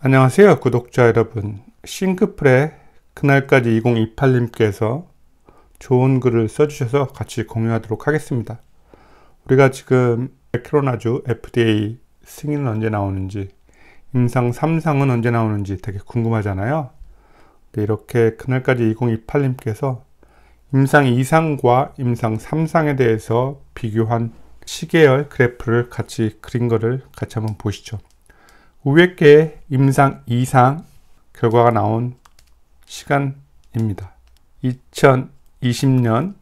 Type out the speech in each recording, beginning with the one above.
안녕하세요 구독자 여러분 싱크플의 그날까지 2028님께서 좋은 글을 써주셔서 같이 공유하도록 하겠습니다 우리가 지금 에크로나주 FDA 승인은 언제 나오는지 임상 3상은 언제 나오는지 되게 궁금하잖아요 이렇게 그날까지 2028님께서 임상 2상과 임상 3상에 대해서 비교한 시계열 그래프를 같이 그린 거를 같이 한번 보시죠. 500개의 임상 이상 결과가 나온 시간입니다. 2020년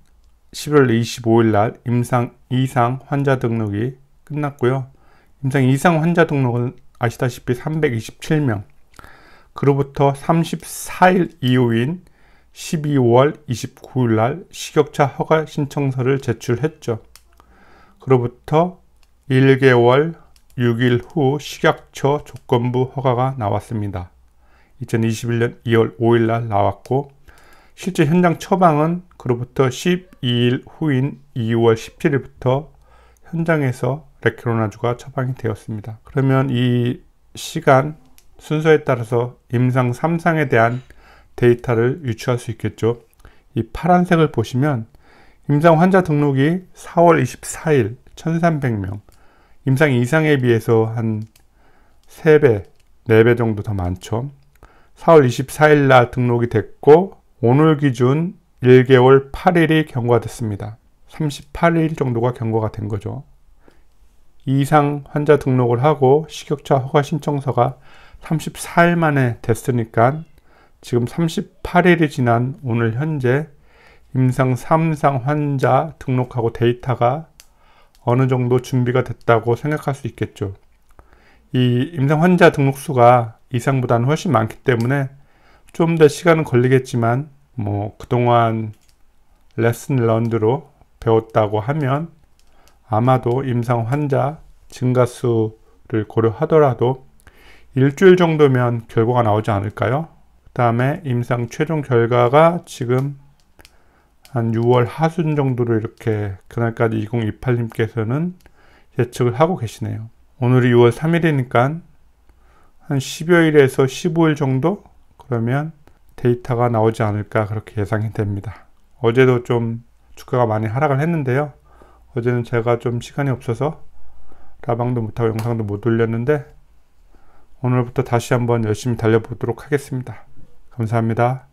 11월 25일 날 임상 이상 환자 등록이 끝났고요. 임상 이상 환자 등록은 아시다시피 327명. 그로부터 34일 이후인 12월 29일 날식욕차 허가 신청서를 제출했죠. 그로부터 1개월 6일 후 식약처 조건부 허가가 나왔습니다. 2021년 2월 5일 날 나왔고 실제 현장 처방은 그로부터 12일 후인 2월 17일부터 현장에서 레키로나주가 처방이 되었습니다. 그러면 이 시간 순서에 따라서 임상 3상에 대한 데이터를 유추할 수 있겠죠. 이 파란색을 보시면 임상 환자 등록이 4월 24일 1300명 임상 이상에 비해서 한 3배, 4배 정도 더 많죠. 4월 24일 날 등록이 됐고 오늘 기준 1개월 8일이 경과됐습니다. 38일 정도가 경과가 된 거죠. 이상 환자 등록을 하고 식욕차 허가 신청서가 34일 만에 됐으니까 지금 38일이 지난 오늘 현재 임상 3상 환자 등록하고 데이터가 어느 정도 준비가 됐다고 생각할 수 있겠죠. 이 임상 환자 등록수가 이상보다는 훨씬 많기 때문에 좀 더 시간은 걸리겠지만 뭐 그동안 레슨 런드로 배웠다고 하면 아마도 임상 환자 증가수를 고려하더라도 일주일 정도면 결과가 나오지 않을까요? 그 다음에 임상 최종 결과가 지금 한 6월 하순 정도로 이렇게 그날까지 2028님께서는 예측을 하고 계시네요. 오늘이 6월 3일이니까 한 10여일에서 15일 정도? 그러면 데이터가 나오지 않을까 그렇게 예상이 됩니다. 어제도 좀 주가가 많이 하락을 했는데요. 어제는 제가 좀 시간이 없어서 라방도 못하고 영상도 못 올렸는데 오늘부터 다시 한번 열심히 달려보도록 하겠습니다. 감사합니다.